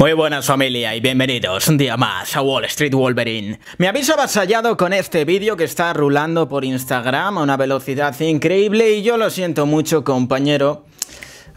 Muy buenas familia y bienvenidos un día más a Wall Street Wolverine. Me habéis avasallado con este vídeo que está rulando por Instagram a una velocidad increíble y yo lo siento mucho compañero,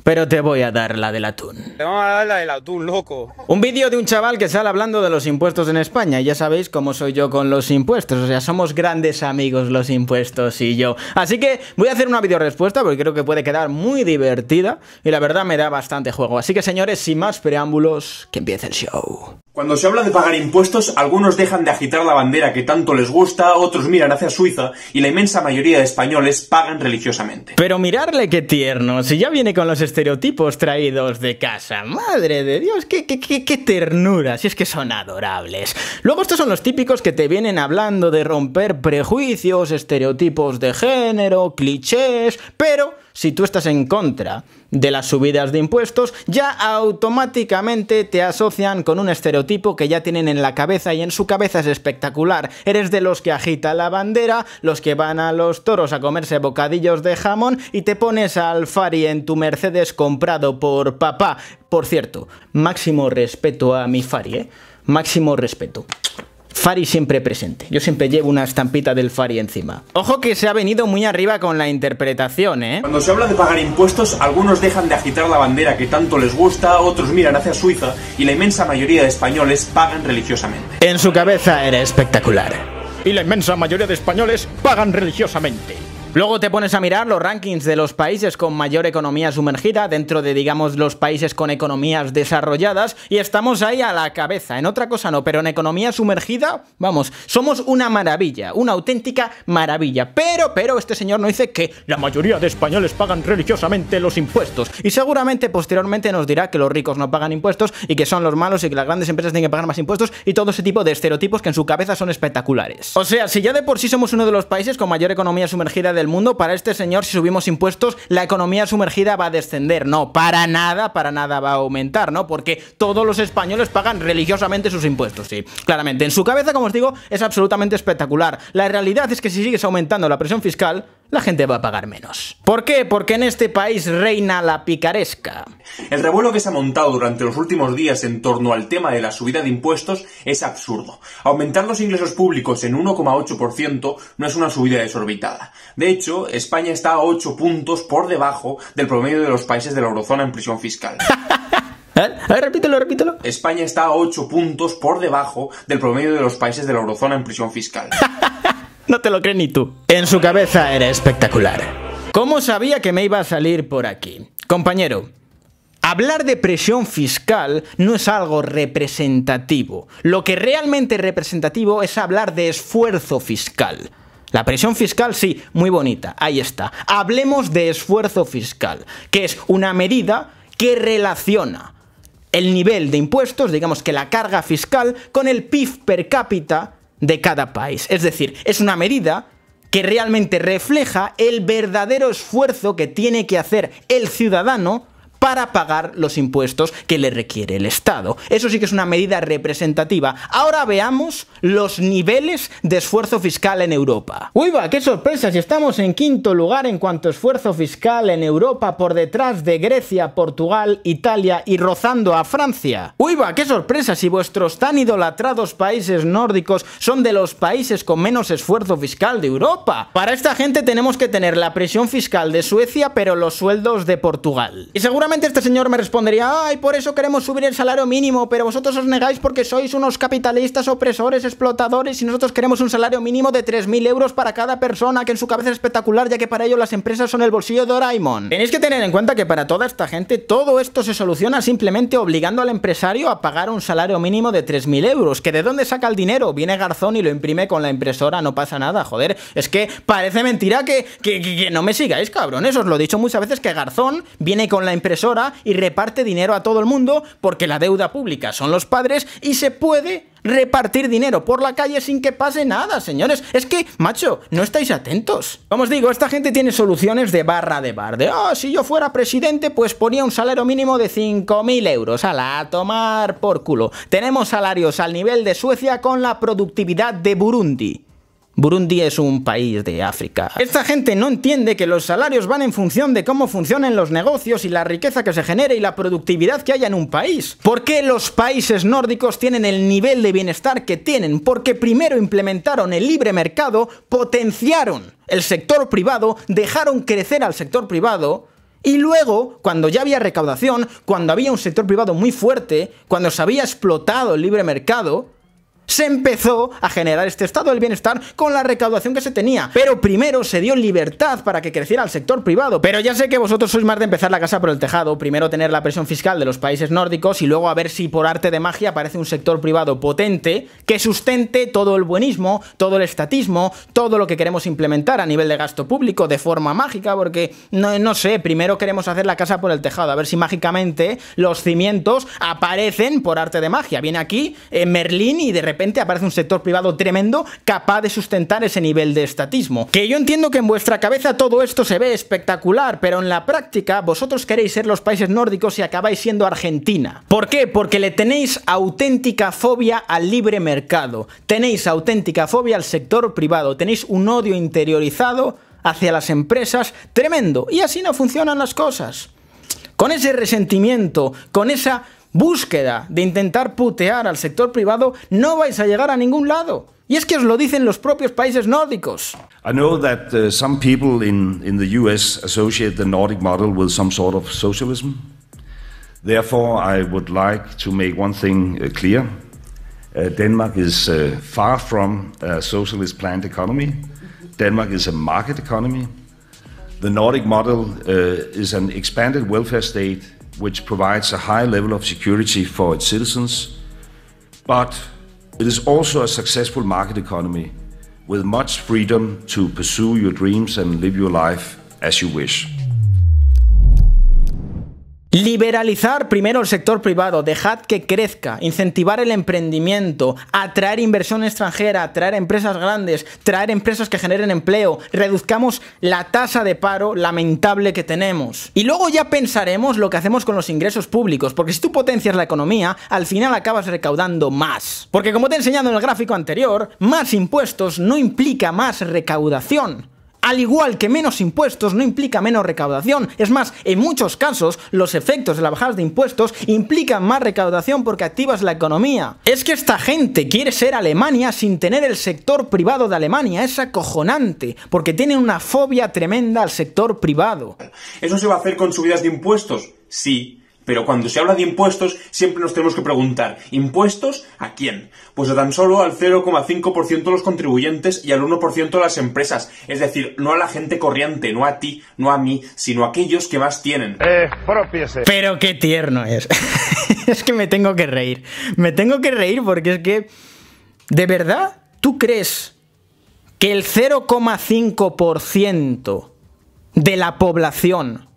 pero te voy a dar la del atún. Te vamos a dar la del atún, loco. Un vídeo de un chaval que sale hablando de los impuestos en España. Y ya sabéis cómo soy yo con los impuestos. O sea, somos grandes amigos los impuestos y yo. Así que voy a hacer una video respuesta porque creo que puede quedar muy divertida. Y la verdad me da bastante juego. Así que señores, sin más preámbulos, que empiece el show. Cuando se habla de pagar impuestos, algunos dejan de agitar la bandera que tanto les gusta, otros miran hacia Suiza y la inmensa mayoría de españoles pagan religiosamente. Pero mirarle qué tierno, si ya viene con los estereotipos traídos de casa. Madre de Dios, qué, qué, qué, qué ternura, si es que son adorables. Luego estos son los típicos que te vienen hablando de romper prejuicios, estereotipos de género, clichés, pero si tú estás en contra de las subidas de impuestos, ya automáticamente te asocian con un estereotipo que ya tienen en la cabeza y en su cabeza es espectacular. Eres de los que agita la bandera, los que van a los toros a comerse bocadillos de jamón y te pones al Fari en tu Mercedes comprado por papá. Por cierto, máximo respeto a mi Fari, ¿eh? Máximo respeto. Fari siempre presente. Yo siempre llevo una estampita del Fari encima. Ojo que se ha venido muy arriba con la interpretación, ¿eh? Cuando se habla de pagar impuestos, algunos dejan de agitar la bandera que tanto les gusta, otros miran hacia Suiza y la inmensa mayoría de españoles pagan religiosamente. En su cabeza era espectacular. Y la inmensa mayoría de españoles pagan religiosamente. Luego te pones a mirar los rankings de los países con mayor economía sumergida dentro de, digamos, los países con economías desarrolladas y estamos ahí a la cabeza. En otra cosa no, pero en economía sumergida, vamos, somos una maravilla, una auténtica maravilla. Pero, pero, este señor no dice que la mayoría de españoles pagan religiosamente los impuestos y seguramente posteriormente nos dirá que los ricos no pagan impuestos y que son los malos y que las grandes empresas tienen que pagar más impuestos y todo ese tipo de estereotipos que en su cabeza son espectaculares. O sea, si ya de por sí somos uno de los países con mayor economía sumergida de mundo, para este señor, si subimos impuestos, la economía sumergida va a descender. No, para nada, para nada va a aumentar, ¿no? Porque todos los españoles pagan religiosamente sus impuestos, sí. Claramente, en su cabeza, como os digo, es absolutamente espectacular. La realidad es que si sigues aumentando la presión fiscal, la gente va a pagar menos. ¿Por qué? Porque en este país reina la picaresca. El revuelo que se ha montado durante los últimos días en torno al tema de la subida de impuestos es absurdo. Aumentar los ingresos públicos en 1,8% no es una subida desorbitada. De hecho, España está a 8 puntos por debajo del promedio de los países de la eurozona en prisión fiscal. ¿Eh? A ver, repítelo, repítelo. España está a 8 puntos por debajo del promedio de los países de la eurozona en prisión fiscal. No te lo crees ni tú. En su cabeza era espectacular. ¿Cómo sabía que me iba a salir por aquí? Compañero, Hablar de presión fiscal no es algo representativo. Lo que realmente es representativo es hablar de esfuerzo fiscal. La presión fiscal, sí, muy bonita, ahí está. Hablemos de esfuerzo fiscal, que es una medida que relaciona el nivel de impuestos, digamos que la carga fiscal, con el PIB per cápita de cada país. Es decir, es una medida que realmente refleja el verdadero esfuerzo que tiene que hacer el ciudadano para pagar los impuestos que le requiere el Estado. Eso sí que es una medida representativa. Ahora veamos los niveles de esfuerzo fiscal en Europa. ¡Uy, va! ¡Qué sorpresa! Si estamos en quinto lugar en cuanto a esfuerzo fiscal en Europa, por detrás de Grecia, Portugal, Italia y rozando a Francia. ¡Uy, va! ¡Qué sorpresa! Si vuestros tan idolatrados países nórdicos son de los países con menos esfuerzo fiscal de Europa. Para esta gente tenemos que tener la presión fiscal de Suecia, pero los sueldos de Portugal. Y seguramente este señor me respondería, ay, por eso queremos subir el salario mínimo, pero vosotros os negáis porque sois unos capitalistas opresores, explotadores, y nosotros queremos un salario mínimo de 3.000 euros para cada persona, que en su cabeza es espectacular, ya que para ello las empresas son el bolsillo de Doraemon. Tenéis que tener en cuenta que para toda esta gente todo esto se soluciona simplemente obligando al empresario a pagar un salario mínimo de 3.000 euros, que de dónde saca el dinero, viene Garzón y lo imprime con la impresora, no pasa nada, joder, es que parece mentira que, que, no me sigáis, cabrón eso os lo he dicho muchas veces que Garzón viene con la impresora y reparte dinero a todo el mundo porque la deuda pública son los padres y se puede repartir dinero por la calle sin que pase nada, señores. Es que, macho, no estáis atentos. Como os digo, esta gente tiene soluciones de barra de bar. De, oh, si yo fuera presidente, pues ponía un salario mínimo de 5.000 euros. a la tomar por culo. Tenemos salarios al nivel de Suecia con la productividad de Burundi. Burundi es un país de África. Esta gente no entiende que los salarios van en función de cómo funcionan los negocios y la riqueza que se genere y la productividad que haya en un país. ¿Por qué los países nórdicos tienen el nivel de bienestar que tienen? Porque primero implementaron el libre mercado, potenciaron el sector privado, dejaron crecer al sector privado y luego, cuando ya había recaudación, cuando había un sector privado muy fuerte, cuando se había explotado el libre mercado, se empezó a generar este estado del bienestar con la recaudación que se tenía. Pero primero se dio libertad para que creciera el sector privado. Pero ya sé que vosotros sois más de empezar la casa por el tejado, primero tener la presión fiscal de los países nórdicos y luego a ver si por arte de magia aparece un sector privado potente que sustente todo el buenismo, todo el estatismo, todo lo que queremos implementar a nivel de gasto público de forma mágica, porque no, no sé, primero queremos hacer la casa por el tejado, a ver si mágicamente los cimientos aparecen por arte de magia. Viene aquí eh, Merlín y de repente repente aparece un sector privado tremendo capaz de sustentar ese nivel de estatismo. Que yo entiendo que en vuestra cabeza todo esto se ve espectacular, pero en la práctica vosotros queréis ser los países nórdicos y acabáis siendo Argentina. ¿Por qué? Porque le tenéis auténtica fobia al libre mercado, tenéis auténtica fobia al sector privado, tenéis un odio interiorizado hacia las empresas tremendo. Y así no funcionan las cosas. Con ese resentimiento, con esa búsqueda de intentar putear al sector privado, no vais a llegar a ningún lado. Y es que os lo dicen los propios países nórdicos. I know that uh, some people in, in the US associate the Nordic model with some sort of socialism. Therefore, I would like to make one thing uh, clear. Uh, Denmark is uh, far from a socialist planned economy. Denmark is a market economy. The Nordic model uh, is an expanded welfare state which provides a high level of security for its citizens, but it is also a successful market economy with much freedom to pursue your dreams and live your life as you wish. Liberalizar primero el sector privado, dejad que crezca, incentivar el emprendimiento, atraer inversión extranjera, atraer empresas grandes, traer empresas que generen empleo, reduzcamos la tasa de paro lamentable que tenemos. Y luego ya pensaremos lo que hacemos con los ingresos públicos, porque si tú potencias la economía, al final acabas recaudando más. Porque como te he enseñado en el gráfico anterior, más impuestos no implica más recaudación, al igual que menos impuestos no implica menos recaudación, es más, en muchos casos los efectos de la bajada de impuestos implican más recaudación porque activas la economía. Es que esta gente quiere ser Alemania sin tener el sector privado de Alemania, es acojonante, porque tienen una fobia tremenda al sector privado. ¿Eso se va a hacer con subidas de impuestos? Sí, pero cuando se habla de impuestos, siempre nos tenemos que preguntar, ¿impuestos a quién? Pues a tan solo al 0,5% de los contribuyentes y al 1% de las empresas. Es decir, no a la gente corriente, no a ti, no a mí, sino a aquellos que más tienen. Eh, Pero qué tierno es. es que me tengo que reír. Me tengo que reír porque es que... ¿De verdad? ¿Tú crees que el 0,5% de la población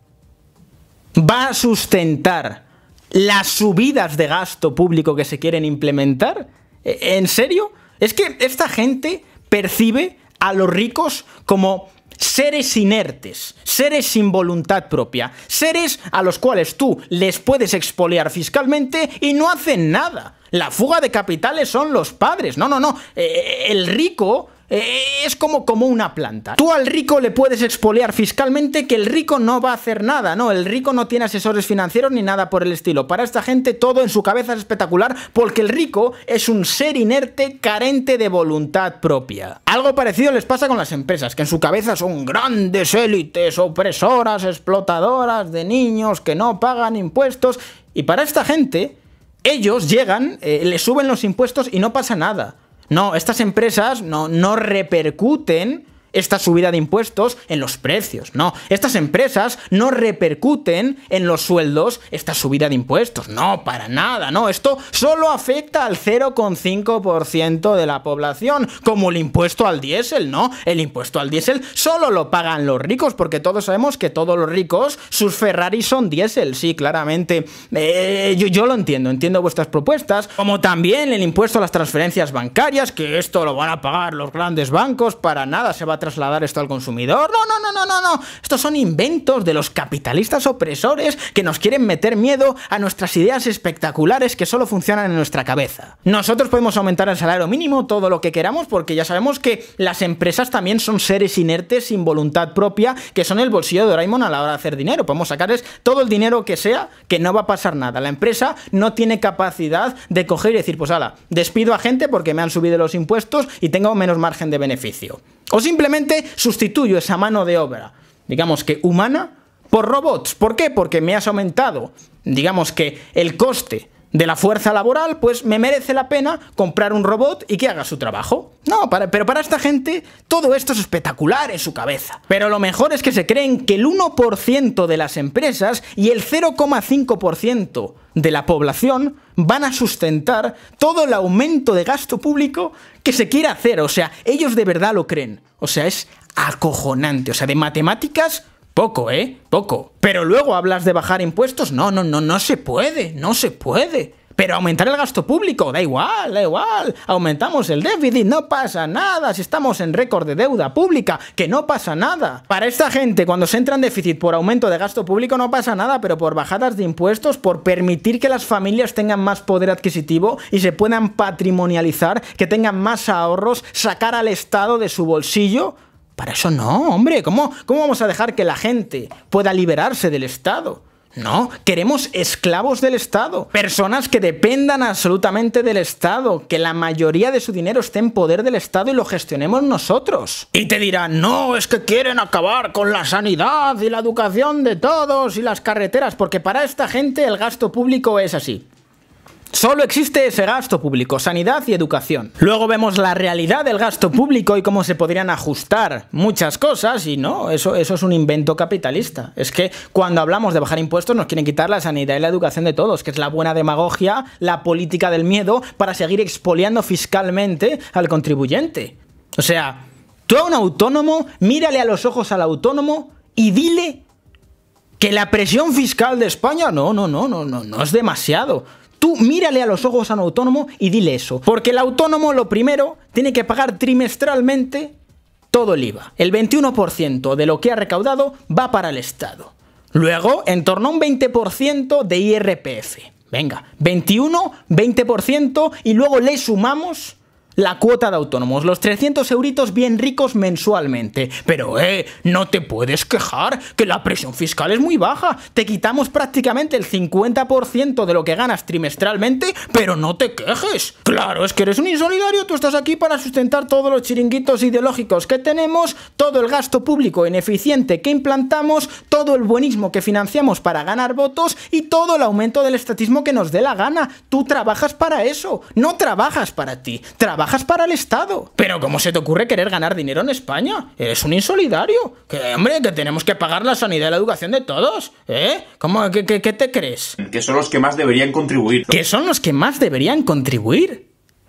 va a sustentar las subidas de gasto público que se quieren implementar? ¿E-, ¿En serio? Es que esta gente percibe a los ricos como seres inertes, seres sin voluntad propia, seres a los cuales tú les puedes expoliar fiscalmente y no hacen nada. La fuga de capitales son los padres. No, no, no. E-, e-, el rico eh, es como, como una planta. Tú al rico le puedes expoliar fiscalmente que el rico no va a hacer nada, ¿no? El rico no tiene asesores financieros ni nada por el estilo. Para esta gente todo en su cabeza es espectacular porque el rico es un ser inerte carente de voluntad propia. Algo parecido les pasa con las empresas, que en su cabeza son grandes élites opresoras, explotadoras de niños que no pagan impuestos. Y para esta gente, ellos llegan, le eh, les suben los impuestos y no pasa nada. No, estas empresas no, no repercuten esta subida de impuestos en los precios, no. Estas empresas no repercuten en los sueldos esta subida de impuestos, no, para nada, no. Esto solo afecta al 0,5% de la población, como el impuesto al diésel, no. El impuesto al diésel solo lo pagan los ricos, porque todos sabemos que todos los ricos, sus Ferraris son diésel, sí, claramente. Eh, yo, yo lo entiendo, entiendo vuestras propuestas, como también el impuesto a las transferencias bancarias, que esto lo van a pagar los grandes bancos, para nada se va a trasladar esto al consumidor. No, no, no, no, no, no. Estos son inventos de los capitalistas opresores que nos quieren meter miedo a nuestras ideas espectaculares que solo funcionan en nuestra cabeza. Nosotros podemos aumentar el salario mínimo todo lo que queramos porque ya sabemos que las empresas también son seres inertes sin voluntad propia que son el bolsillo de Doraemon a la hora de hacer dinero. Podemos sacarles todo el dinero que sea que no va a pasar nada. La empresa no tiene capacidad de coger y decir, pues ala, despido a gente porque me han subido los impuestos y tengo menos margen de beneficio. O simplemente sustituyo esa mano de obra, digamos que humana, por robots. ¿Por qué? Porque me has aumentado, digamos que, el coste de la fuerza laboral, pues me merece la pena comprar un robot y que haga su trabajo. No, pero para esta gente todo esto es espectacular en su cabeza. Pero lo mejor es que se creen que el 1% de las empresas y el 0,5% de la población van a sustentar todo el aumento de gasto público que se quiera hacer. O sea, ellos de verdad lo creen. O sea, es acojonante. O sea, de matemáticas poco, ¿eh? Poco. Pero luego hablas de bajar impuestos. No, no, no, no se puede, no se puede. Pero aumentar el gasto público, da igual, da igual. Aumentamos el déficit, no pasa nada. Si estamos en récord de deuda pública, que no pasa nada. Para esta gente, cuando se entra en déficit por aumento de gasto público, no pasa nada, pero por bajadas de impuestos, por permitir que las familias tengan más poder adquisitivo y se puedan patrimonializar, que tengan más ahorros, sacar al Estado de su bolsillo, para eso no, hombre. ¿Cómo, ¿Cómo vamos a dejar que la gente pueda liberarse del Estado? No, queremos esclavos del Estado, personas que dependan absolutamente del Estado, que la mayoría de su dinero esté en poder del Estado y lo gestionemos nosotros. Y te dirán, no, es que quieren acabar con la sanidad y la educación de todos y las carreteras, porque para esta gente el gasto público es así. Solo existe ese gasto público, sanidad y educación. Luego vemos la realidad del gasto público y cómo se podrían ajustar muchas cosas y no, eso, eso es un invento capitalista. Es que cuando hablamos de bajar impuestos nos quieren quitar la sanidad y la educación de todos, que es la buena demagogia, la política del miedo para seguir expoliando fiscalmente al contribuyente. O sea, tú a un autónomo, mírale a los ojos al autónomo y dile que la presión fiscal de España no, no, no, no, no, no es demasiado. Tú mírale a los ojos a un autónomo y dile eso. Porque el autónomo lo primero tiene que pagar trimestralmente todo el IVA. El 21% de lo que ha recaudado va para el Estado. Luego, en torno a un 20% de IRPF. Venga, 21, 20% y luego le sumamos la cuota de autónomos, los 300 euritos bien ricos mensualmente. Pero, eh, no te puedes quejar, que la presión fiscal es muy baja. Te quitamos prácticamente el 50% de lo que ganas trimestralmente, pero no te quejes. Claro, es que eres un insolidario, tú estás aquí para sustentar todos los chiringuitos ideológicos que tenemos, todo el gasto público ineficiente que implantamos, todo el buenismo que financiamos para ganar votos y todo el aumento del estatismo que nos dé la gana. Tú trabajas para eso, no trabajas para ti, trabajas para el Estado. Pero ¿cómo se te ocurre querer ganar dinero en España? Eres un insolidario. Que, hombre, que tenemos que pagar la sanidad y la educación de todos. ¿Eh? ¿Cómo, qué, te crees? Que son los que más deberían contribuir. ¿Que son los que más deberían contribuir?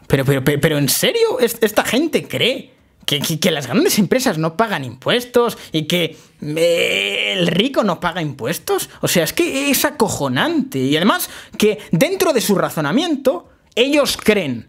Pero, pero, pero, ¿en serio? ¿Esta gente cree? Que, las grandes empresas no pagan impuestos y que eh, el rico no paga impuestos. O sea, es que es acojonante. Y además que dentro de su razonamiento, ellos creen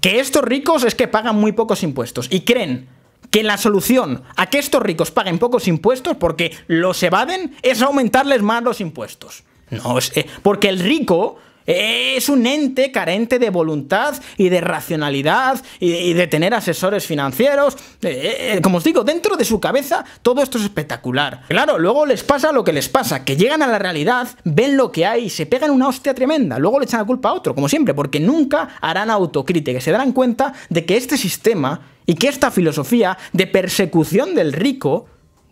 que estos ricos es que pagan muy pocos impuestos y creen que la solución a que estos ricos paguen pocos impuestos porque los evaden es aumentarles más los impuestos. No, es, eh, porque el rico es un ente carente de voluntad y de racionalidad y de tener asesores financieros. Eh, eh, eh, como os digo, dentro de su cabeza todo esto es espectacular. Claro, luego les pasa lo que les pasa, que llegan a la realidad, ven lo que hay, y se pegan una hostia tremenda, luego le echan la culpa a otro, como siempre, porque nunca harán autocrítica, se darán cuenta de que este sistema y que esta filosofía de persecución del rico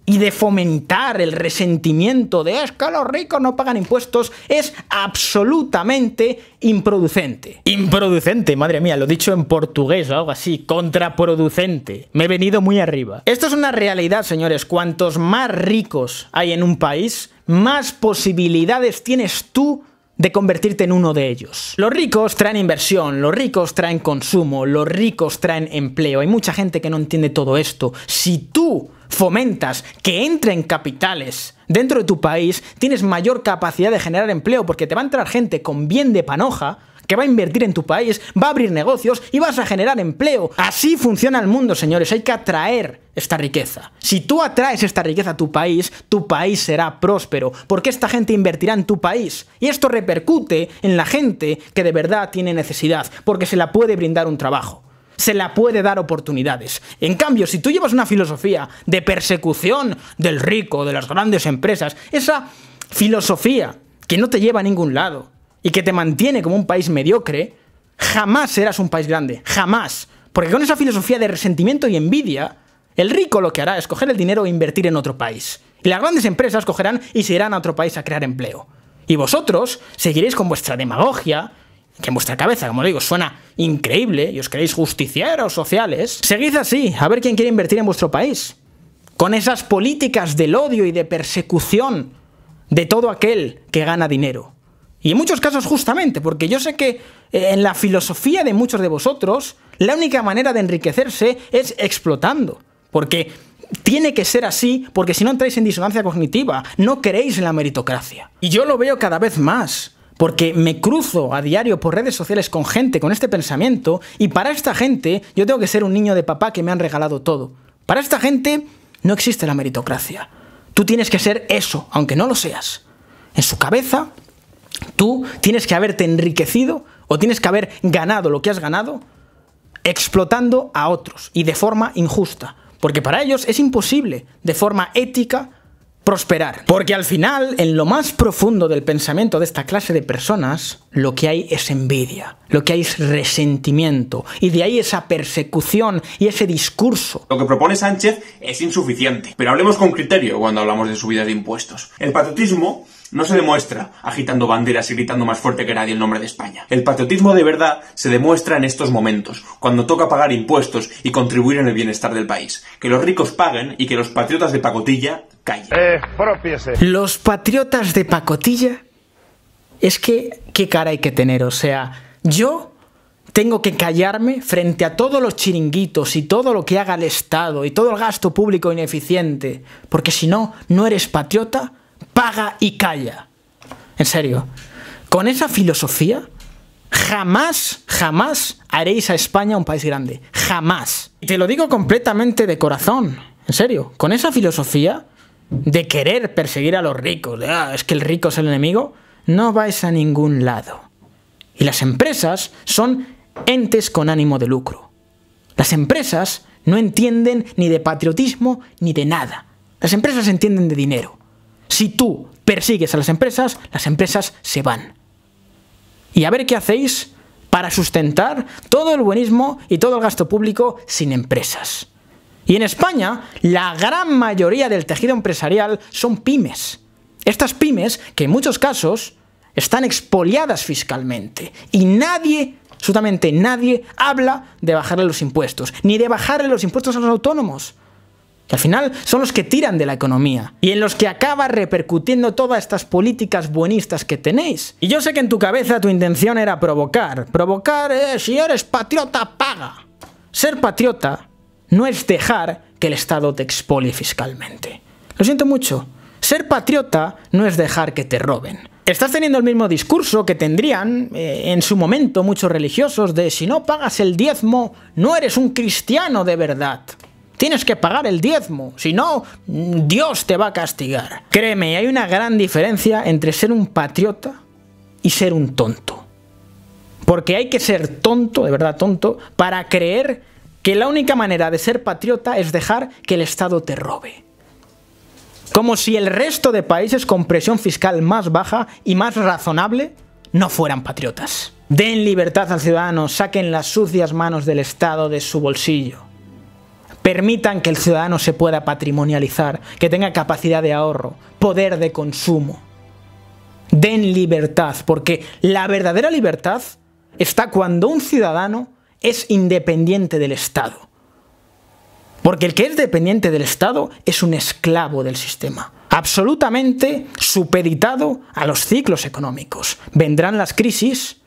y de fomentar el resentimiento de es que los ricos no pagan impuestos es absolutamente improducente. Improducente, madre mía, lo he dicho en portugués o algo así, contraproducente. Me he venido muy arriba. Esto es una realidad, señores. Cuantos más ricos hay en un país, más posibilidades tienes tú de convertirte en uno de ellos. Los ricos traen inversión, los ricos traen consumo, los ricos traen empleo. Hay mucha gente que no entiende todo esto. Si tú fomentas que entren capitales dentro de tu país, tienes mayor capacidad de generar empleo porque te va a entrar gente con bien de panoja que va a invertir en tu país, va a abrir negocios y vas a generar empleo. Así funciona el mundo, señores. Hay que atraer esta riqueza. Si tú atraes esta riqueza a tu país, tu país será próspero, porque esta gente invertirá en tu país. Y esto repercute en la gente que de verdad tiene necesidad, porque se la puede brindar un trabajo se la puede dar oportunidades. En cambio, si tú llevas una filosofía de persecución del rico, de las grandes empresas, esa filosofía que no te lleva a ningún lado, y que te mantiene como un país mediocre, jamás serás un país grande, jamás. Porque con esa filosofía de resentimiento y envidia, el rico lo que hará es coger el dinero e invertir en otro país. Y las grandes empresas cogerán y se irán a otro país a crear empleo. Y vosotros seguiréis con vuestra demagogia, que en vuestra cabeza, como digo, suena increíble y os queréis justicieros sociales. Seguid así, a ver quién quiere invertir en vuestro país. Con esas políticas del odio y de persecución de todo aquel que gana dinero. Y en muchos casos justamente, porque yo sé que eh, en la filosofía de muchos de vosotros, la única manera de enriquecerse es explotando. Porque tiene que ser así, porque si no entráis en disonancia cognitiva, no queréis en la meritocracia. Y yo lo veo cada vez más. Porque me cruzo a diario por redes sociales con gente con este pensamiento y para esta gente yo tengo que ser un niño de papá que me han regalado todo. Para esta gente no existe la meritocracia. Tú tienes que ser eso, aunque no lo seas. En su cabeza tú tienes que haberte enriquecido o tienes que haber ganado lo que has ganado explotando a otros y de forma injusta. Porque para ellos es imposible, de forma ética, prosperar. Porque al final, en lo más profundo del pensamiento de esta clase de personas, lo que hay es envidia, lo que hay es resentimiento, y de ahí esa persecución y ese discurso. Lo que propone Sánchez es insuficiente, pero hablemos con criterio cuando hablamos de subidas de impuestos. El patriotismo no se demuestra agitando banderas y gritando más fuerte que nadie el nombre de España. El patriotismo de verdad se demuestra en estos momentos, cuando toca pagar impuestos y contribuir en el bienestar del país. Que los ricos paguen y que los patriotas de pacotilla callen. los patriotas de pacotilla es que qué cara hay que tener, o sea, yo tengo que callarme frente a todos los chiringuitos y todo lo que haga el Estado y todo el gasto público ineficiente, porque si no, no eres patriota paga y calla. En serio, con esa filosofía jamás, jamás haréis a España un país grande. Jamás. Y te lo digo completamente de corazón. En serio, con esa filosofía de querer perseguir a los ricos, de ah, es que el rico es el enemigo, no vais a ningún lado. Y las empresas son entes con ánimo de lucro. Las empresas no entienden ni de patriotismo ni de nada. Las empresas entienden de dinero. Si tú persigues a las empresas, las empresas se van. Y a ver qué hacéis para sustentar todo el buenismo y todo el gasto público sin empresas. Y en España, la gran mayoría del tejido empresarial son pymes. Estas pymes, que en muchos casos están expoliadas fiscalmente. Y nadie, absolutamente nadie, habla de bajarle los impuestos, ni de bajarle los impuestos a los autónomos que al final son los que tiran de la economía y en los que acaba repercutiendo todas estas políticas buenistas que tenéis. Y yo sé que en tu cabeza tu intención era provocar. Provocar es, si eres patriota, paga. Ser patriota no es dejar que el Estado te expolie fiscalmente. Lo siento mucho. Ser patriota no es dejar que te roben. Estás teniendo el mismo discurso que tendrían eh, en su momento muchos religiosos de si no pagas el diezmo, no eres un cristiano de verdad. Tienes que pagar el diezmo, si no, Dios te va a castigar. Créeme, hay una gran diferencia entre ser un patriota y ser un tonto. Porque hay que ser tonto, de verdad tonto, para creer que la única manera de ser patriota es dejar que el Estado te robe. Como si el resto de países con presión fiscal más baja y más razonable no fueran patriotas. Den libertad al ciudadano, saquen las sucias manos del Estado de su bolsillo permitan que el ciudadano se pueda patrimonializar, que tenga capacidad de ahorro, poder de consumo. Den libertad, porque la verdadera libertad está cuando un ciudadano es independiente del Estado. Porque el que es dependiente del Estado es un esclavo del sistema, absolutamente supeditado a los ciclos económicos. Vendrán las crisis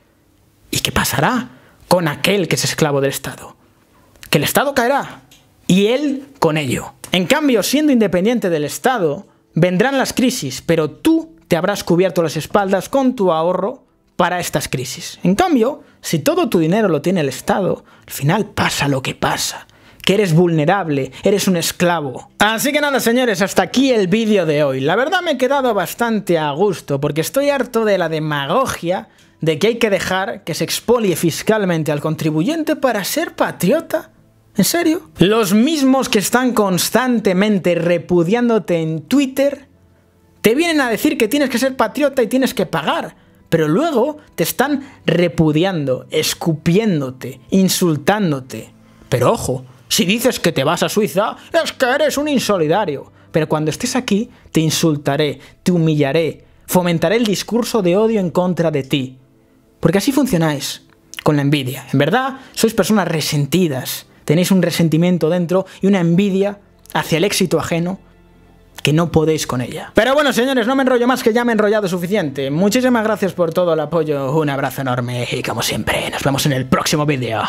y ¿qué pasará con aquel que es esclavo del Estado? Que el Estado caerá, y él con ello. En cambio, siendo independiente del Estado, vendrán las crisis, pero tú te habrás cubierto las espaldas con tu ahorro para estas crisis. En cambio, si todo tu dinero lo tiene el Estado, al final pasa lo que pasa. Que eres vulnerable, eres un esclavo. Así que nada señores, hasta aquí el vídeo de hoy. La verdad me he quedado bastante a gusto porque estoy harto de la demagogia de que hay que dejar que se expolie fiscalmente al contribuyente para ser patriota. ¿En serio? Los mismos que están constantemente repudiándote en Twitter te vienen a decir que tienes que ser patriota y tienes que pagar, pero luego te están repudiando, escupiéndote, insultándote. Pero ojo, si dices que te vas a Suiza, es que eres un insolidario. Pero cuando estés aquí, te insultaré, te humillaré, fomentaré el discurso de odio en contra de ti. Porque así funcionáis, con la envidia. En verdad, sois personas resentidas, Tenéis un resentimiento dentro y una envidia hacia el éxito ajeno que no podéis con ella. Pero bueno, señores, no me enrollo más que ya me he enrollado suficiente. Muchísimas gracias por todo el apoyo, un abrazo enorme y como siempre, nos vemos en el próximo vídeo.